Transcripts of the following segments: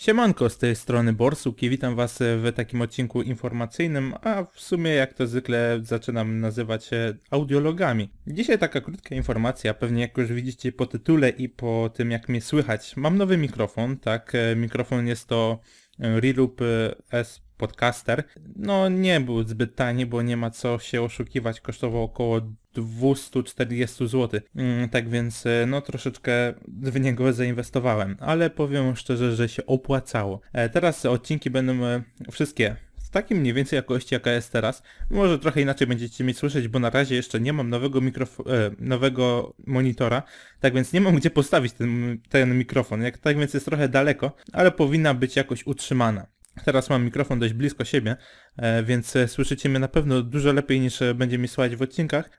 Siemanko, z tej strony Borsuk i witam Was w takim odcinku informacyjnym, a w sumie jak to zwykle zaczynam nazywać się audiologami. Dzisiaj taka krótka informacja, pewnie jak już widzicie po tytule i po tym jak mnie słychać. Mam nowy mikrofon, tak, e, mikrofon jest to e, Reloop e, S podcaster. No nie był zbyt tani, bo nie ma co się oszukiwać, kosztował około 240 zł. Mm, tak więc e, no troszeczkę w niego zainwestowałem, ale powiem szczerze, że się opłacało. E, teraz odcinki będą e, wszystkie w takim mniej więcej jakości jaka jest teraz. Może trochę inaczej będziecie mi słyszeć, bo na razie jeszcze nie mam nowego mikrofon, nowego monitora, tak więc nie mam gdzie postawić ten, ten mikrofon, jak, tak więc jest trochę daleko, ale powinna być jakoś utrzymana. Teraz mam mikrofon dość blisko siebie, e, więc e, słyszycie mnie na pewno dużo lepiej niż e, będzie mi słychać w odcinkach.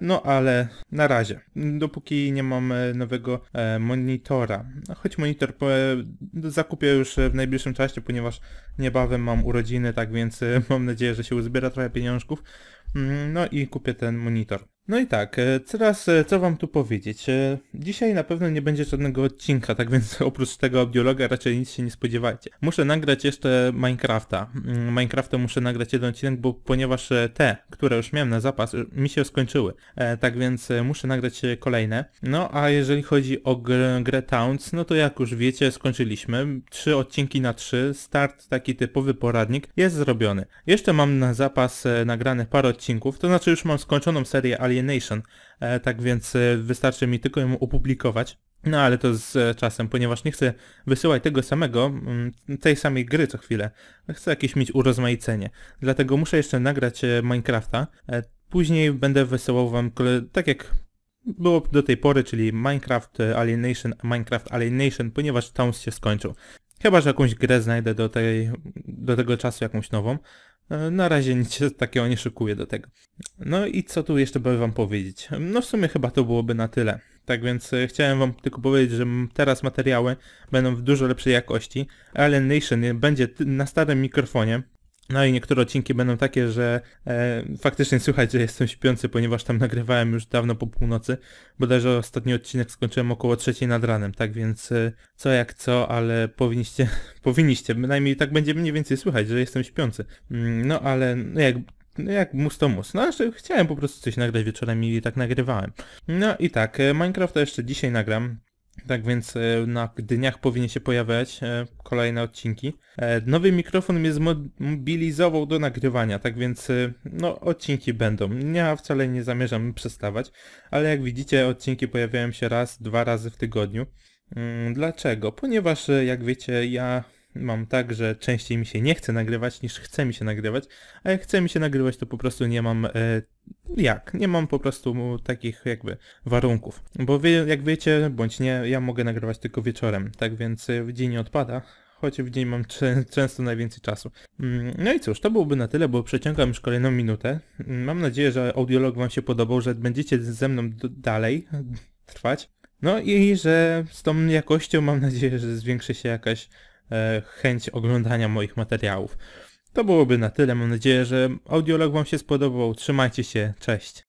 No ale na razie, dopóki nie mam nowego monitora. Choć monitor zakupię już w najbliższym czasie, ponieważ niebawem mam urodziny, tak więc mam nadzieję, że się uzbiera trochę pieniążków. Mm, no i kupię ten monitor. No i tak, teraz e, co wam tu powiedzieć? E, dzisiaj na pewno nie będzie żadnego odcinka, tak więc oprócz tego audiologa raczej nic się nie spodziewajcie. Muszę nagrać jeszcze Minecrafta. Mm, Minecrafta muszę nagrać jeden odcinek, bo ponieważ e, te, które już miałem na zapas, mi się skończyły. Tak więc muszę nagrać kolejne. No a jeżeli chodzi o grę, grę Towns, no to jak już wiecie, skończyliśmy. Trzy odcinki na trzy, start taki typowy poradnik jest zrobiony. Jeszcze mam na zapas nagrane parę odcinków, to znaczy już mam skończoną serię Alien Alienation. E, tak więc e, wystarczy mi tylko ją opublikować. No ale to z e, czasem, ponieważ nie chcę wysyłać tego samego, mm, tej samej gry co chwilę. Chcę jakieś mieć urozmaicenie. Dlatego muszę jeszcze nagrać Minecrafta. Później będę wysyłał wam, tak jak było do tej pory, czyli Minecraft Alienation, Minecraft Alienation, ponieważ Towns się skończył. Chyba, że jakąś grę znajdę do, tej, do tego czasu, jakąś nową. E, na razie nic takiego nie szykuję do tego. No i co tu jeszcze by wam powiedzieć? No w sumie chyba to byłoby na tyle. Tak więc e, chciałem wam tylko powiedzieć, że teraz materiały będą w dużo lepszej jakości. Alien Nation będzie na starym mikrofonie, no i niektóre odcinki będą takie, że e, faktycznie słychać, że jestem śpiący, ponieważ tam nagrywałem już dawno po północy. Bodajże ostatni odcinek skończyłem około trzeciej nad ranem, tak więc e, co jak co, ale powinniście, powinniście, bynajmniej tak będzie mniej więcej słychać, że jestem śpiący. Mm, no ale no jak, no jak mus to mus. No jeszcze znaczy, chciałem po prostu coś nagrać wieczorem i tak nagrywałem. No i tak, e, Minecrafta jeszcze dzisiaj nagram. Tak więc e, na dniach powinny się pojawiać e, kolejne odcinki. E, nowy mikrofon mnie zmobilizował do nagrywania, tak więc no, odcinki będą. Ja wcale nie zamierzam przestawać, ale jak widzicie odcinki pojawiają się raz, dwa razy w tygodniu. Mm, dlaczego? Ponieważ jak wiecie ja mam tak, że częściej mi się nie chce nagrywać niż chce mi się nagrywać, a jak chce mi się nagrywać, to po prostu nie mam e, jak, nie mam po prostu takich jakby warunków. Bo wie, jak wiecie, bądź nie, ja mogę nagrywać tylko wieczorem, tak więc e, w dzień nie odpada, choć w dzień mam często najwięcej czasu. Mm, no i cóż, to byłoby na tyle, bo przeciągam już kolejną minutę. Mm, mam nadzieję, że audiolog Wam się podobał, że będziecie ze mną dalej trwać. No i że z tą jakością mam nadzieję, że zwiększy się jakaś E, chęć oglądania moich materiałów. To byłoby na tyle. Mam nadzieję, że audiolog Wam się spodobał. Trzymajcie się. Cześć.